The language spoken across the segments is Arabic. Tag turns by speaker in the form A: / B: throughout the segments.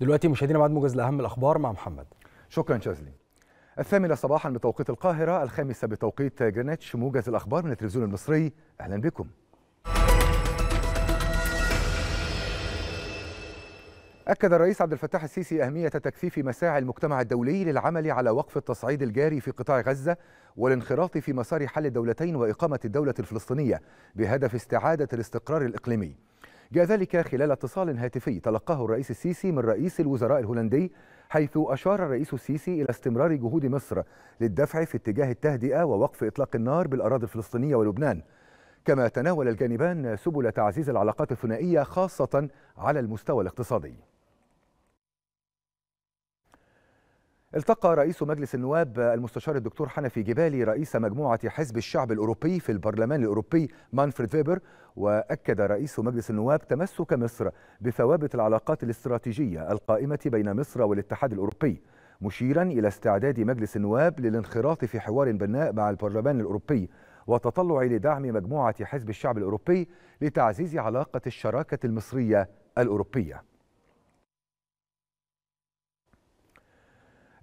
A: دلوقتي مشاهدينا بعد موجز لاهم الاخبار مع محمد شكرا شاذلي الثامنة صباحا بتوقيت القاهرة الخامسة بتوقيت جرينتش موجز الأخبار من التلفزيون المصري أهلا بكم أكد الرئيس عبد الفتاح السيسي أهمية تكثيف مساعي المجتمع الدولي للعمل على وقف التصعيد الجاري في قطاع غزة والانخراط في مسار حل الدولتين وإقامة الدولة الفلسطينية بهدف استعادة الاستقرار الإقليمي جاء ذلك خلال اتصال هاتفي تلقاه الرئيس السيسي من رئيس الوزراء الهولندي حيث أشار الرئيس السيسي إلى استمرار جهود مصر للدفع في اتجاه التهدئة ووقف إطلاق النار بالأراضي الفلسطينية ولبنان كما تناول الجانبان سبل تعزيز العلاقات الثنائية خاصة على المستوى الاقتصادي التقى رئيس مجلس النواب المستشار الدكتور حنفي جبالي رئيس مجموعة حزب الشعب الأوروبي في البرلمان الأوروبي مانفريد فيبر وأكد رئيس مجلس النواب تمسك مصر بثوابت العلاقات الاستراتيجية القائمة بين مصر والاتحاد الأوروبي مشيرا إلى استعداد مجلس النواب للانخراط في حوار بناء مع البرلمان الأوروبي وتطلع لدعم مجموعة حزب الشعب الأوروبي لتعزيز علاقة الشراكة المصرية الأوروبية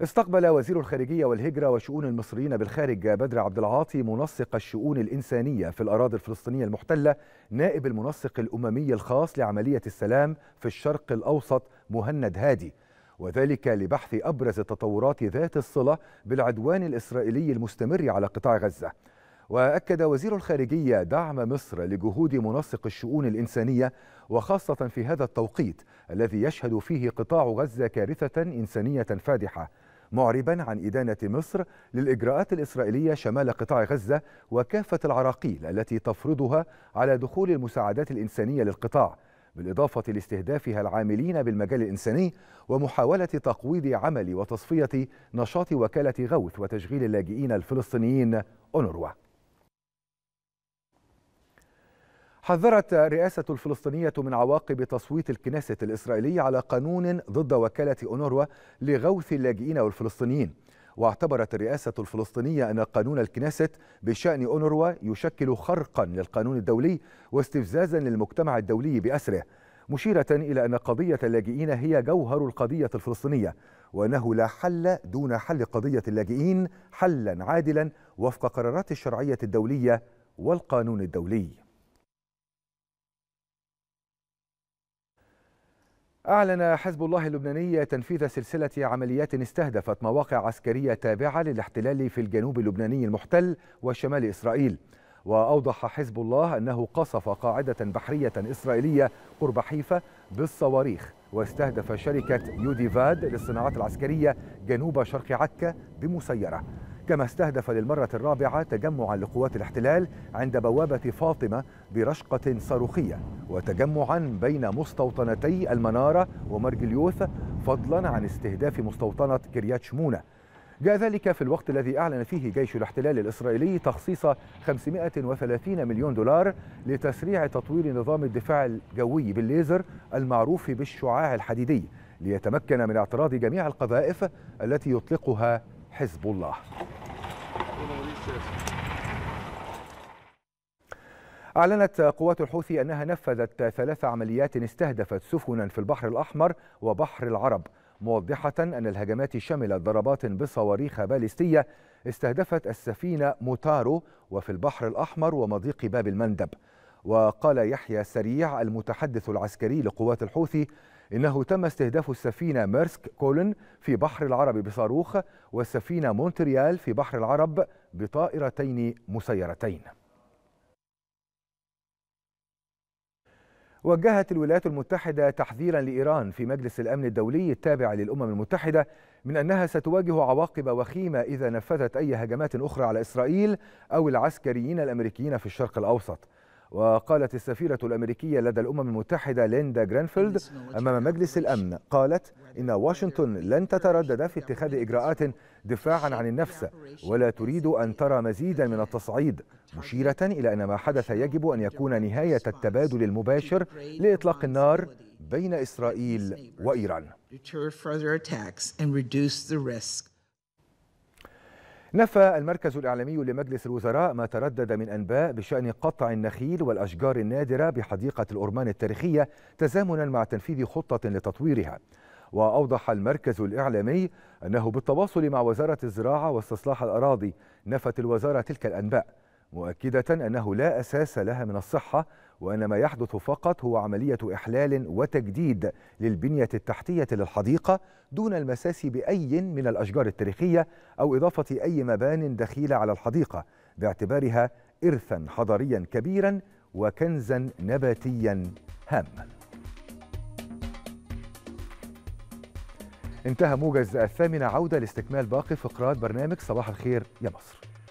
A: استقبل وزير الخارجية والهجرة وشؤون المصريين بالخارج بدر عبد العاطي منسق الشؤون الإنسانية في الأراضي الفلسطينية المحتلة نائب المنسق الأممي الخاص لعملية السلام في الشرق الأوسط مهند هادي وذلك لبحث أبرز التطورات ذات الصلة بالعدوان الإسرائيلي المستمر على قطاع غزة وأكد وزير الخارجية دعم مصر لجهود منسق الشؤون الإنسانية وخاصة في هذا التوقيت الذي يشهد فيه قطاع غزة كارثة إنسانية فادحة معربا عن إدانة مصر للإجراءات الإسرائيلية شمال قطاع غزة وكافة العراقيل التي تفرضها على دخول المساعدات الإنسانية للقطاع بالإضافة لاستهدافها العاملين بالمجال الإنساني ومحاولة تقويض عمل وتصفية نشاط وكالة غوث وتشغيل اللاجئين الفلسطينيين أونروا حذرت الرئاسة الفلسطينية من عواقب تصويت الكنيسة الإسرائيلي على قانون ضد وكالة أونروا لغوث اللاجئين والفلسطينيين واعتبرت الرئاسة الفلسطينية أن قانون الكنيست بشأن أونروا يشكل خرقا للقانون الدولي واستفزازا للمجتمع الدولي بأسره مشيرة إلى أن قضية اللاجئين هي جوهر القضية الفلسطينية وأنه لا حل دون حل قضية اللاجئين حلا عادلا وفق قرارات الشرعية الدولية والقانون الدولي أعلن حزب الله اللبناني تنفيذ سلسلة عمليات استهدفت مواقع عسكرية تابعة للاحتلال في الجنوب اللبناني المحتل وشمال إسرائيل وأوضح حزب الله أنه قصف قاعدة بحرية إسرائيلية قرب حيفا بالصواريخ واستهدف شركة يوديفاد للصناعات العسكرية جنوب شرق عكا بمسيرة كما استهدف للمرة الرابعة تجمعا لقوات الاحتلال عند بوابة فاطمة برشقة صاروخية وتجمعا بين مستوطنتي المنارة ومرجليوث فضلا عن استهداف مستوطنة كريات شمونة جاء ذلك في الوقت الذي أعلن فيه جيش الاحتلال الإسرائيلي تخصيص 530 مليون دولار لتسريع تطوير نظام الدفاع الجوي بالليزر المعروف بالشعاع الحديدي ليتمكن من اعتراض جميع القذائف التي يطلقها حزب الله أعلنت قوات الحوثي أنها نفذت ثلاث عمليات استهدفت سفنا في البحر الأحمر وبحر العرب موضحة أن الهجمات شملت ضربات بصواريخ باليستية استهدفت السفينة موتارو وفي البحر الأحمر ومضيق باب المندب وقال يحيى سريع المتحدث العسكري لقوات الحوثي إنه تم استهداف السفينة ميرسك كولن في بحر العرب بصاروخ والسفينة مونتريال في بحر العرب بطائرتين مسيرتين وجهت الولايات المتحدة تحذيرا لإيران في مجلس الأمن الدولي التابع للأمم المتحدة من أنها ستواجه عواقب وخيمة إذا نفذت أي هجمات أخرى على إسرائيل أو العسكريين الأمريكيين في الشرق الأوسط وقالت السفيرة الأمريكية لدى الأمم المتحدة ليندا جرينفيلد أمام مجلس الأمن قالت إن واشنطن لن تتردد في اتخاذ إجراءات دفاعا عن النفس ولا تريد أن ترى مزيدا من التصعيد مشيرة إلى أن ما حدث يجب أن يكون نهاية التبادل المباشر لإطلاق النار بين إسرائيل وإيران. نفى المركز الإعلامي لمجلس الوزراء ما تردد من أنباء بشأن قطع النخيل والأشجار النادرة بحديقة الأرمان التاريخية تزامنا مع تنفيذ خطة لتطويرها وأوضح المركز الإعلامي أنه بالتواصل مع وزارة الزراعة واستصلاح الأراضي نفت الوزارة تلك الأنباء مؤكدة أنه لا أساس لها من الصحة وأن ما يحدث فقط هو عملية إحلال وتجديد للبنية التحتية للحديقة دون المساس بأي من الأشجار التاريخية أو إضافة أي مبان دخيلة على الحديقة باعتبارها إرثا حضاريا كبيرا وكنزا نباتيا هاما انتهى موجز الثامنة عودة لاستكمال باقي فقرات برنامج صباح الخير يا مصر